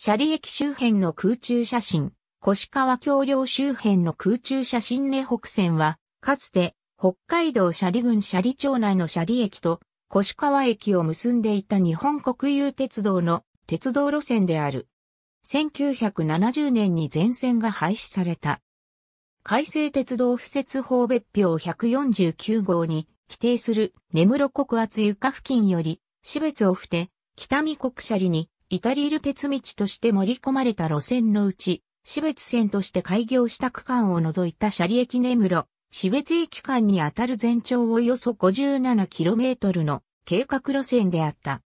シャリ駅周辺の空中写真、越川橋梁周辺の空中写真根北線は、かつて、北海道シャリ郡シャリ町内のシャリ駅と、越川駅を結んでいた日本国有鉄道の鉄道路線である。1970年に全線が廃止された。改正鉄道敷設法別表149号に規定する根室国圧床付近より、市別をふて、北見国斜里にイタリール鉄道として盛り込まれた路線のうち、市別線として開業した区間を除いた斜里駅根室、市別駅間にあたる全長およそ 57km の計画路線であった。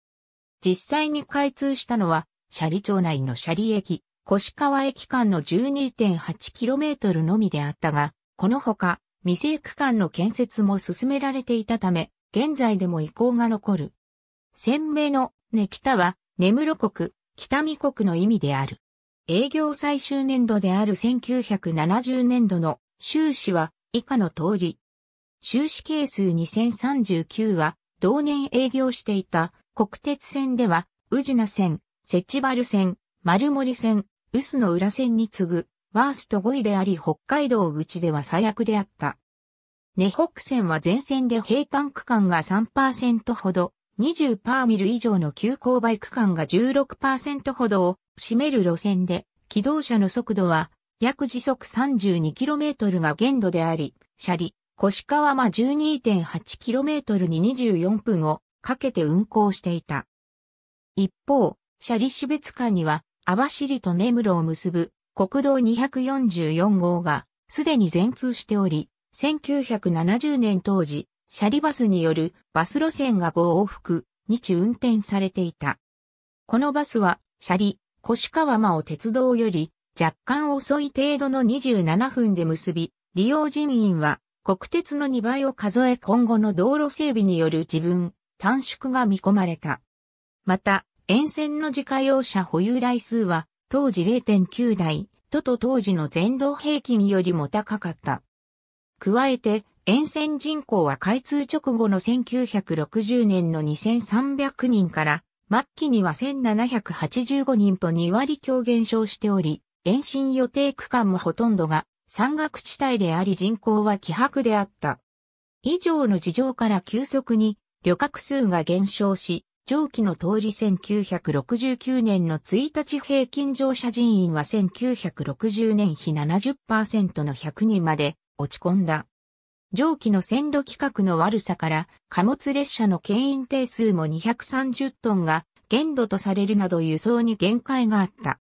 実際に開通したのは、斜里町内の斜里駅、越川駅間の 12.8km のみであったが、このほか、未成区間の建設も進められていたため、現在でも移行が残る。鮮明の根北は、根室国、北見国の意味である。営業最終年度である1970年度の収支は以下の通り。収支係数2039は同年営業していた国鉄線では宇品線、セチバル線、丸森線、臼の浦線に次ぐワースト5位であり北海道口では最悪であった。根北線は全線で平坦区間が3%ほど20パーミル以上の急勾配区間が16%ほどを占める路線で、機動車の速度は約時速 32km が限度であり、車輪、越川間 12.8km に24分をかけて運行していた。一方、車輪種別間には、網走と根室を結ぶ国道244号がすでに全通しており、1970年当時、シャリバスによるバス路線が5往復、日運転されていた。このバスは、シャリ、越川間を鉄道より若干遅い程度の27分で結び、利用人員は国鉄の2倍を数え今後の道路整備による自分、短縮が見込まれた。また、沿線の自家用車保有台数は当時0.9台、都と当時の全道平均よりも高かった。加えて、沿線人口は開通直後の1960年の2300人から、末期には1785人と2割強減少しており、延伸予定区間もほとんどが山岳地帯であり人口は希薄であった。以上の事情から急速に旅客数が減少し、上記の通り1969年の1日平均乗車人員は1960年比70%の100人まで落ち込んだ。蒸気の線路規格の悪さから貨物列車の牽引定数も230トンが限度とされるなど輸送に限界があった。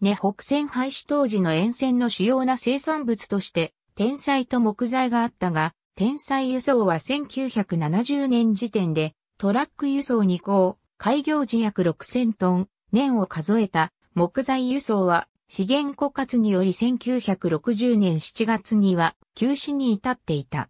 ね北線廃止当時の沿線の主要な生産物として天才と木材があったが、天才輸送は1970年時点でトラック輸送2項、開業時約6000トン、年を数えた木材輸送は資源枯渇により1960年7月には休止に至っていた。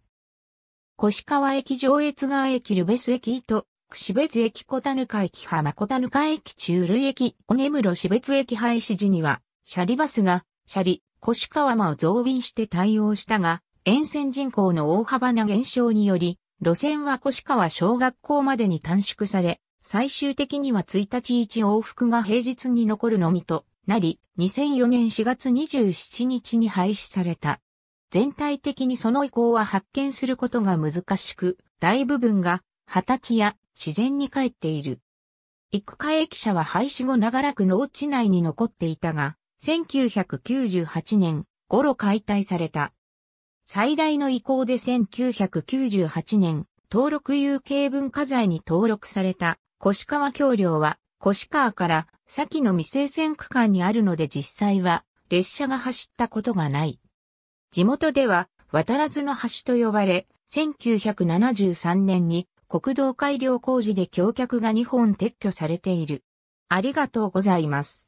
越川駅上越川駅ルベス駅糸、串別駅小田ぬか駅浜小田ぬか駅中類駅尾根室市別駅廃止時には、シャリバスが、シャリ、越川間を増便して対応したが、沿線人口の大幅な減少により、路線は越川小学校までに短縮され、最終的には1日1往復が平日に残るのみとなり、2004年4月27日に廃止された。全体的にその意向は発見することが難しく、大部分が、二十歳や自然に帰っている。育科駅舎は廃止後長らく農地内に残っていたが、1998年、頃解体された。最大の遺構で1998年、登録有形文化財に登録された、越川橋梁は、越川から先の未成線区間にあるので実際は列車が走ったことがない。地元では渡らずの橋と呼ばれ、1973年に国道改良工事で橋脚が2本撤去されている。ありがとうございます。